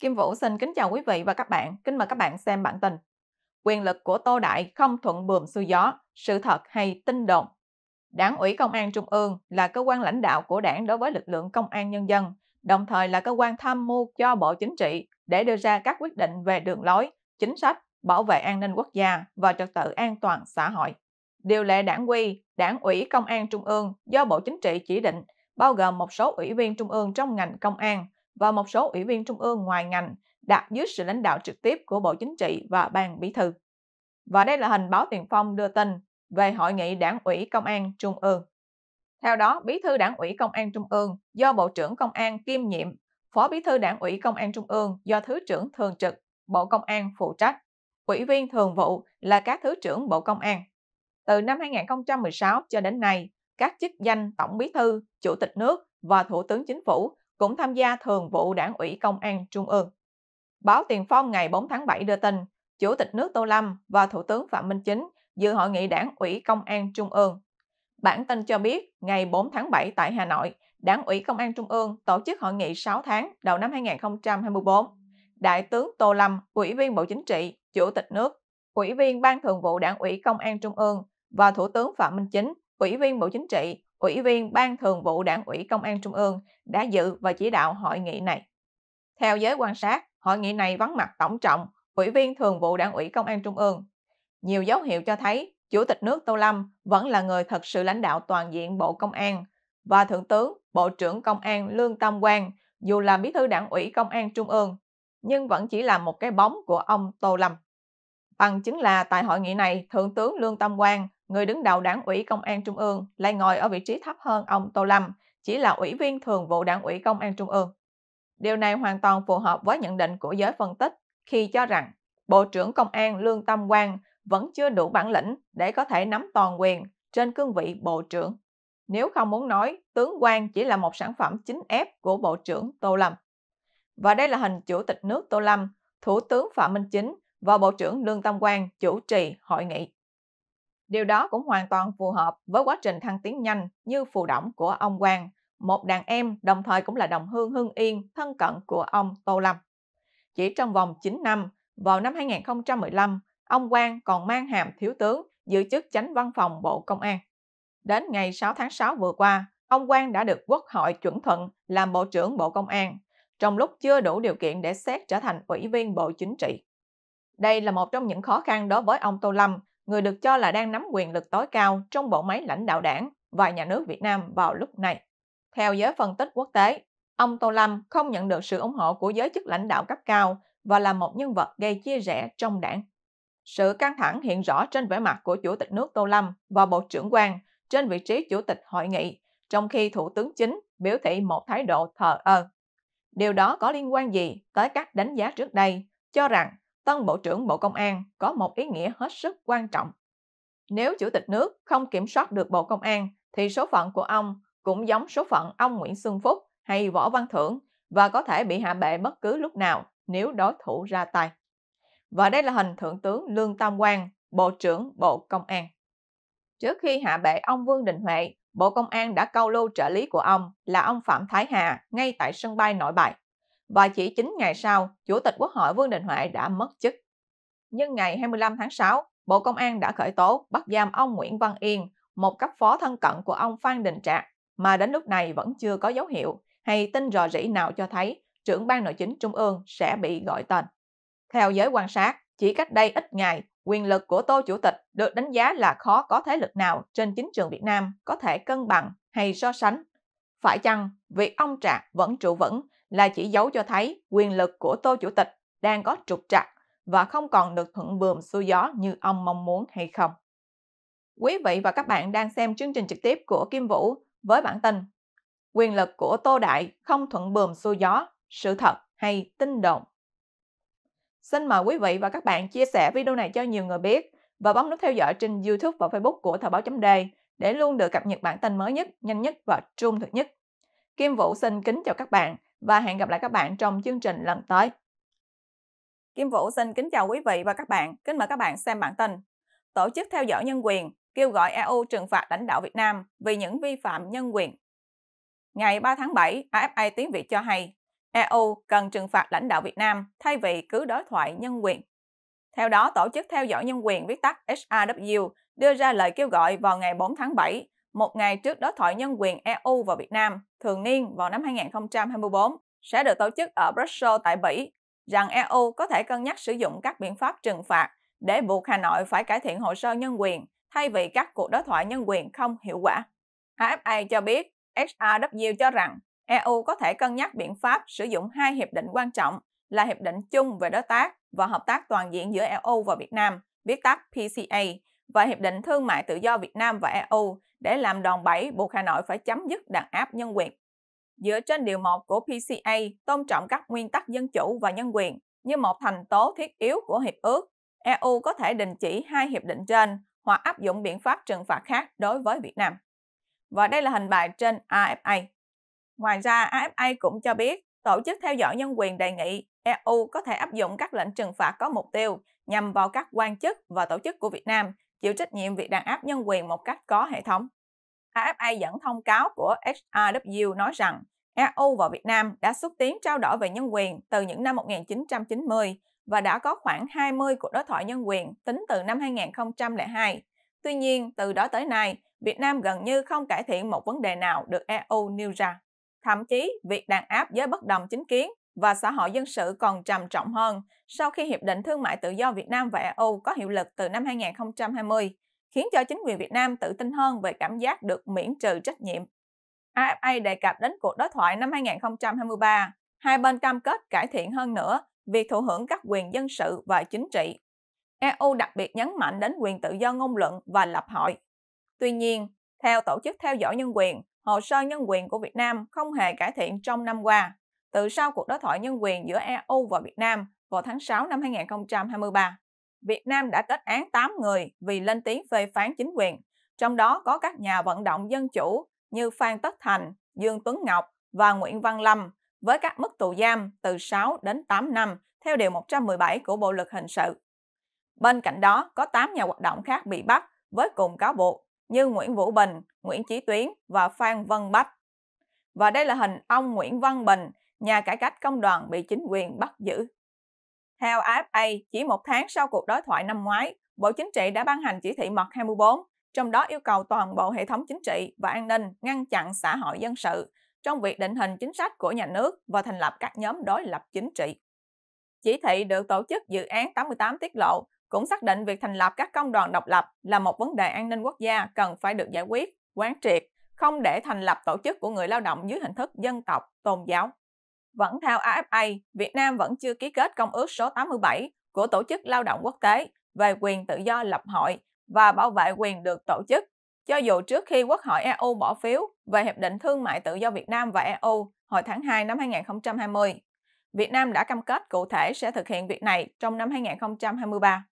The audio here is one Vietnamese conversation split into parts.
Kim Vũ xin kính chào quý vị và các bạn, kính mời các bạn xem bản tin. Quyền lực của Tô Đại không thuận buồm xuôi gió, sự thật hay tin đồn. Đảng ủy Công an Trung ương là cơ quan lãnh đạo của đảng đối với lực lượng công an nhân dân, đồng thời là cơ quan tham mưu cho Bộ Chính trị để đưa ra các quyết định về đường lối, chính sách, bảo vệ an ninh quốc gia và trật tự an toàn xã hội. Điều lệ đảng quy, đảng ủy Công an Trung ương do Bộ Chính trị chỉ định, bao gồm một số ủy viên Trung ương trong ngành công an, và một số ủy viên trung ương ngoài ngành đặt dưới sự lãnh đạo trực tiếp của Bộ Chính trị và Ban Bí thư. Và đây là hình báo Tiền Phong đưa tin về Hội nghị Đảng ủy Công an Trung ương. Theo đó, Bí thư Đảng ủy Công an Trung ương do Bộ trưởng Công an kiêm nhiệm, Phó Bí thư Đảng ủy Công an Trung ương do Thứ trưởng Thường trực Bộ Công an phụ trách, Ủy viên Thường vụ là các Thứ trưởng Bộ Công an. Từ năm 2016 cho đến nay, các chức danh Tổng Bí thư, Chủ tịch nước và Thủ tướng Chính phủ cũng tham gia thường vụ đảng ủy Công an Trung ương. Báo Tiền Phong ngày 4 tháng 7 đưa tin, Chủ tịch nước Tô Lâm và Thủ tướng Phạm Minh Chính dự hội nghị đảng ủy Công an Trung ương. Bản tin cho biết, ngày 4 tháng 7 tại Hà Nội, Đảng ủy Công an Trung ương tổ chức hội nghị 6 tháng đầu năm 2024. Đại tướng Tô Lâm, Ủy viên Bộ Chính trị, Chủ tịch nước, Ủy viên Ban Thường vụ Đảng ủy Công an Trung ương và Thủ tướng Phạm Minh Chính, Ủy viên Bộ Chính trị, Ủy viên Ban Thường vụ Đảng ủy Công an Trung ương đã dự và chỉ đạo hội nghị này. Theo giới quan sát, hội nghị này vắng mặt tổng trọng Ủy viên Thường vụ Đảng ủy Công an Trung ương. Nhiều dấu hiệu cho thấy Chủ tịch nước Tô Lâm vẫn là người thật sự lãnh đạo toàn diện Bộ Công an và Thượng tướng Bộ trưởng Công an Lương Tam Quang dù là bí thư đảng ủy Công an Trung ương nhưng vẫn chỉ là một cái bóng của ông Tô Lâm. Bằng chứng là tại hội nghị này, Thượng tướng Lương Tâm Quang, người đứng đầu đảng ủy Công an Trung ương, lại ngồi ở vị trí thấp hơn ông Tô Lâm, chỉ là ủy viên thường vụ đảng ủy Công an Trung ương. Điều này hoàn toàn phù hợp với nhận định của giới phân tích khi cho rằng Bộ trưởng Công an Lương Tâm Quang vẫn chưa đủ bản lĩnh để có thể nắm toàn quyền trên cương vị Bộ trưởng. Nếu không muốn nói, tướng quang chỉ là một sản phẩm chính ép của Bộ trưởng Tô Lâm. Và đây là hình Chủ tịch nước Tô Lâm, Thủ tướng Phạm Minh Chính và Bộ trưởng Lương Tâm Quang chủ trì hội nghị. Điều đó cũng hoàn toàn phù hợp với quá trình thăng tiến nhanh như phù động của ông Quang, một đàn em đồng thời cũng là đồng hương Hưng Yên thân cận của ông Tô Lâm. Chỉ trong vòng 9 năm, vào năm 2015, ông Quang còn mang hàm thiếu tướng giữ chức chánh văn phòng Bộ Công an. Đến ngày 6 tháng 6 vừa qua, ông Quang đã được Quốc hội chuẩn thuận làm Bộ trưởng Bộ Công an, trong lúc chưa đủ điều kiện để xét trở thành ủy viên Bộ Chính trị. Đây là một trong những khó khăn đối với ông Tô Lâm, người được cho là đang nắm quyền lực tối cao trong bộ máy lãnh đạo đảng và nhà nước Việt Nam vào lúc này. Theo giới phân tích quốc tế, ông Tô Lâm không nhận được sự ủng hộ của giới chức lãnh đạo cấp cao và là một nhân vật gây chia rẽ trong đảng. Sự căng thẳng hiện rõ trên vẻ mặt của Chủ tịch nước Tô Lâm và Bộ trưởng quan trên vị trí Chủ tịch hội nghị, trong khi Thủ tướng Chính biểu thị một thái độ thờ ơ. Điều đó có liên quan gì tới các đánh giá trước đây, cho rằng tân Bộ trưởng Bộ Công an có một ý nghĩa hết sức quan trọng. Nếu Chủ tịch nước không kiểm soát được Bộ Công an thì số phận của ông cũng giống số phận ông Nguyễn Xuân Phúc hay Võ Văn Thưởng và có thể bị hạ bệ bất cứ lúc nào nếu đối thủ ra tay. Và đây là hình Thượng tướng Lương Tam Quang, Bộ trưởng Bộ Công an. Trước khi hạ bệ ông Vương Đình Huệ, Bộ Công an đã câu lưu trợ lý của ông là ông Phạm Thái Hà ngay tại sân bay Nội Bài và chỉ 9 ngày sau, Chủ tịch Quốc hội Vương Đình Huệ đã mất chức. Nhưng ngày 25 tháng 6, Bộ Công an đã khởi tố bắt giam ông Nguyễn Văn Yên, một cấp phó thân cận của ông Phan Đình Trạc, mà đến lúc này vẫn chưa có dấu hiệu hay tin rò rỉ nào cho thấy trưởng ban nội chính trung ương sẽ bị gọi tên. Theo giới quan sát, chỉ cách đây ít ngày, quyền lực của Tô Chủ tịch được đánh giá là khó có thế lực nào trên chính trường Việt Nam có thể cân bằng hay so sánh. Phải chăng việc ông Trạc vẫn trụ vững là chỉ dấu cho thấy quyền lực của Tô Chủ tịch đang có trục trặc và không còn được thuận buồm xuôi gió như ông mong muốn hay không. Quý vị và các bạn đang xem chương trình trực tiếp của Kim Vũ với bản tin Quyền lực của Tô Đại không thuận buồm xuôi gió, sự thật hay tin đồn. Xin mời quý vị và các bạn chia sẻ video này cho nhiều người biết và bấm nút theo dõi trên YouTube và Facebook của Thời báo chấm để luôn được cập nhật bản tin mới nhất, nhanh nhất và trung thực nhất. Kim Vũ xin kính chào các bạn và hẹn gặp lại các bạn trong chương trình lần tới. Kim Vũ xin kính chào quý vị và các bạn, kính mời các bạn xem bản tin. Tổ chức theo dõi nhân quyền kêu gọi EU trừng phạt lãnh đạo Việt Nam vì những vi phạm nhân quyền. Ngày 3 tháng 7, AFA tiếng Việt cho hay EU cần trừng phạt lãnh đạo Việt Nam thay vì cứ đối thoại nhân quyền. Theo đó, Tổ chức Theo dõi Nhân quyền viết tắt HRW đưa ra lời kêu gọi vào ngày 4 tháng 7 một ngày trước đối thoại nhân quyền EU và Việt Nam thường niên vào năm 2024 sẽ được tổ chức ở Brussels tại Bỉ, rằng EU có thể cân nhắc sử dụng các biện pháp trừng phạt để buộc Hà Nội phải cải thiện hồ sơ nhân quyền thay vì các cuộc đối thoại nhân quyền không hiệu quả. AFA cho biết HRW cho rằng EU có thể cân nhắc biện pháp sử dụng hai hiệp định quan trọng là Hiệp định chung về đối tác và hợp tác toàn diện giữa EU và Việt Nam, viết tắt PCA, và Hiệp định Thương mại Tự do Việt Nam và EU để làm đòn bẩy buộc Hà Nội phải chấm dứt đàn áp nhân quyền. Dựa trên điều 1 của PCA, tôn trọng các nguyên tắc dân chủ và nhân quyền như một thành tố thiết yếu của Hiệp ước, EU có thể đình chỉ hai hiệp định trên hoặc áp dụng biện pháp trừng phạt khác đối với Việt Nam. Và đây là hình bài trên AFA. Ngoài ra, AFA cũng cho biết tổ chức theo dõi nhân quyền đề nghị EU có thể áp dụng các lệnh trừng phạt có mục tiêu nhằm vào các quan chức và tổ chức của Việt Nam chịu trách nhiệm việc đàn áp nhân quyền một cách có hệ thống. AFA dẫn thông cáo của HRW nói rằng EU và Việt Nam đã xúc tiến trao đổi về nhân quyền từ những năm 1990 và đã có khoảng 20 cuộc đối thoại nhân quyền tính từ năm 2002. Tuy nhiên, từ đó tới nay, Việt Nam gần như không cải thiện một vấn đề nào được EU nêu ra. Thậm chí, việc đàn áp giới bất đồng chính kiến và xã hội dân sự còn trầm trọng hơn sau khi Hiệp định Thương mại Tự do Việt Nam và EU có hiệu lực từ năm 2020, khiến cho chính quyền Việt Nam tự tin hơn về cảm giác được miễn trừ trách nhiệm. AFA đề cập đến cuộc đối thoại năm 2023, hai bên cam kết cải thiện hơn nữa việc thụ hưởng các quyền dân sự và chính trị. EU đặc biệt nhấn mạnh đến quyền tự do ngôn luận và lập hội. Tuy nhiên, theo Tổ chức Theo dõi Nhân quyền, hồ sơ nhân quyền của Việt Nam không hề cải thiện trong năm qua từ sau cuộc đối thoại nhân quyền giữa EU và Việt Nam vào tháng 6 năm 2023. Việt Nam đã kết án 8 người vì lên tiếng phê phán chính quyền, trong đó có các nhà vận động dân chủ như Phan Tất Thành, Dương Tuấn Ngọc và Nguyễn Văn Lâm với các mức tù giam từ 6 đến 8 năm theo Điều 117 của Bộ Luật Hình sự. Bên cạnh đó, có 8 nhà hoạt động khác bị bắt với cùng cáo buộc như Nguyễn Vũ Bình, Nguyễn Chí Tuyến và Phan Văn Bách. Và đây là hình ông Nguyễn Văn Bình nhà cải cách công đoàn bị chính quyền bắt giữ. Theo AFA, chỉ một tháng sau cuộc đối thoại năm ngoái, Bộ Chính trị đã ban hành chỉ thị mật 24, trong đó yêu cầu toàn bộ hệ thống chính trị và an ninh ngăn chặn xã hội dân sự trong việc định hình chính sách của nhà nước và thành lập các nhóm đối lập chính trị. Chỉ thị được tổ chức dự án 88 tiết lộ cũng xác định việc thành lập các công đoàn độc lập là một vấn đề an ninh quốc gia cần phải được giải quyết, quán triệt, không để thành lập tổ chức của người lao động dưới hình thức dân tộc, tôn giáo. Vẫn theo AFA, Việt Nam vẫn chưa ký kết Công ước số 87 của Tổ chức Lao động Quốc tế về quyền tự do lập hội và bảo vệ quyền được tổ chức. Cho dù trước khi Quốc hội EU bỏ phiếu về Hiệp định Thương mại Tự do Việt Nam và EU hồi tháng 2 năm 2020, Việt Nam đã cam kết cụ thể sẽ thực hiện việc này trong năm 2023.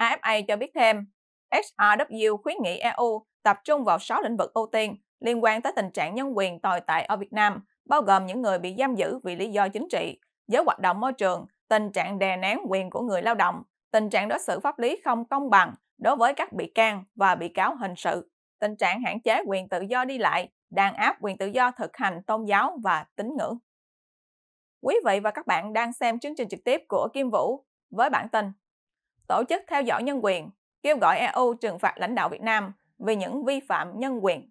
AFA cho biết thêm, SRW khuyến nghị EU tập trung vào 6 lĩnh vực ưu tiên liên quan tới tình trạng nhân quyền tồi tệ ở Việt Nam bao gồm những người bị giam giữ vì lý do chính trị, giới hoạt động môi trường, tình trạng đè nén quyền của người lao động, tình trạng đối xử pháp lý không công bằng đối với các bị can và bị cáo hình sự, tình trạng hạn chế quyền tự do đi lại, đàn áp quyền tự do thực hành tôn giáo và tín ngưỡng. Quý vị và các bạn đang xem chương trình trực tiếp của Kim Vũ với bản tin Tổ chức theo dõi nhân quyền kêu gọi EU trừng phạt lãnh đạo Việt Nam vì những vi phạm nhân quyền